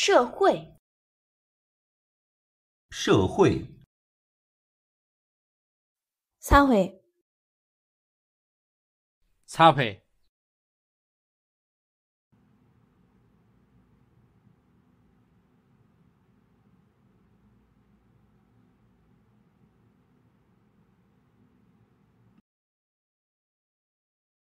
社会，社会，擦会，擦会。